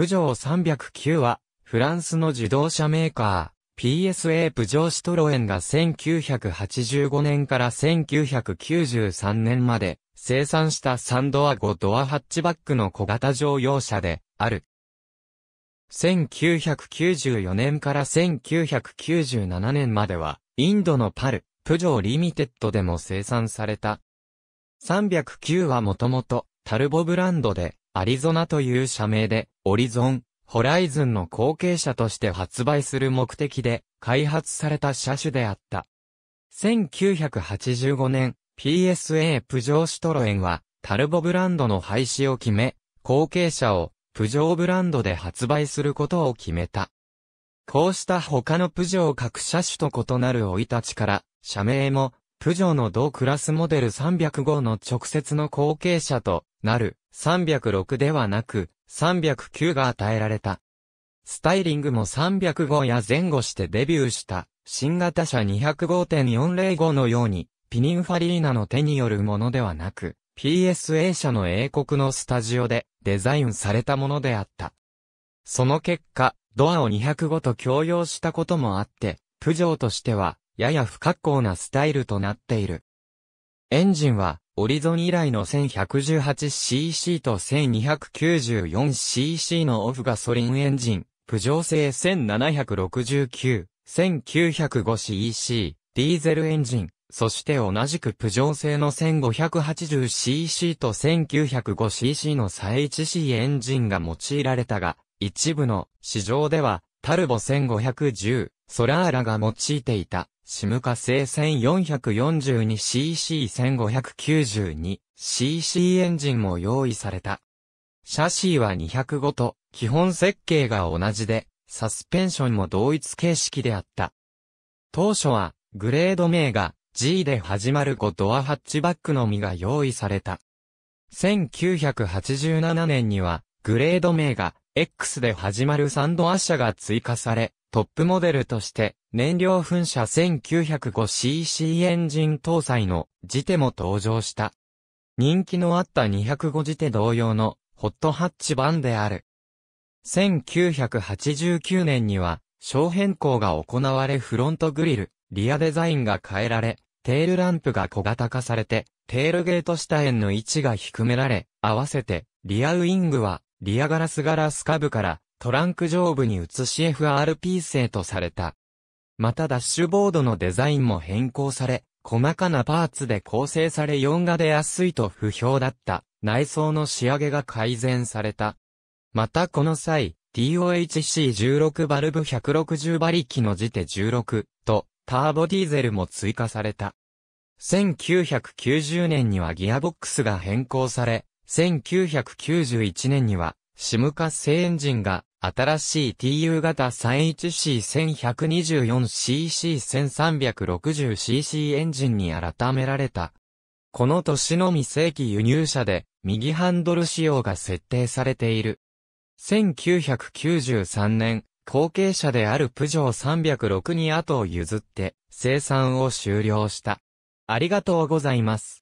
プジョー309は、フランスの自動車メーカー、PSA プジョーシトロエンが1985年から1993年まで生産した3ドア5ドアハッチバックの小型乗用車である。1994年から1997年までは、インドのパル、プジョーリミテッドでも生産された。309はもともと、タルボブランドで、アリゾナという社名で、オリゾン、ホライズンの後継者として発売する目的で開発された車種であった。1985年、PSA プジョーシトロエンは、タルボブランドの廃止を決め、後継者をプジョーブランドで発売することを決めた。こうした他のプジョー各車種と異なる老い立ちから、社名もプジョーの同クラスモデル305の直接の後継者となる306ではなく309が与えられた。スタイリングも305や前後してデビューした新型車205.405のようにピニンファリーナの手によるものではなく PSA 社の英国のスタジオでデザインされたものであった。その結果、ドアを205と共用したこともあって、プジョーとしてはやや不格好なスタイルとなっている。エンジンは、オリゾン以来の 1118cc と 1294cc のオフガソリンエンジン、浮上性1769、1905cc、ディーゼルエンジン、そして同じくョー性の 1580cc と 1905cc の再 1C エンジンが用いられたが、一部の市場では、タルボ1510、ソラーラが用いていた。シム化成 1442cc1592cc エンジンも用意された。シャシーは205と基本設計が同じで、サスペンションも同一形式であった。当初は、グレード名が G で始まる5ドアハッチバックのみが用意された。1987年には、グレード名が X で始まる3ドア車が追加され、トップモデルとして、燃料噴射 1905cc エンジン搭載のジテも登場した。人気のあった205ジテ同様のホットハッチ版である。1989年には、小変更が行われフロントグリル、リアデザインが変えられ、テールランプが小型化されて、テールゲート下縁の位置が低められ、合わせて、リアウィングは、リアガラスガラス下部から、トランク上部に移し FRP 製とされた。またダッシュボードのデザインも変更され、細かなパーツで構成され4が出やすいと不評だった内装の仕上げが改善された。またこの際、d o h c 1 6バルブ160馬力の時手16とターボディーゼルも追加された。1990年にはギアボックスが変更され、1991年にはシム化製エンジンが新しい TU 型 31C1124cc1360cc エンジンに改められた。この年のみ正規輸入車で、右ハンドル仕様が設定されている。1993年、後継者であるプジョー306に後を譲って、生産を終了した。ありがとうございます。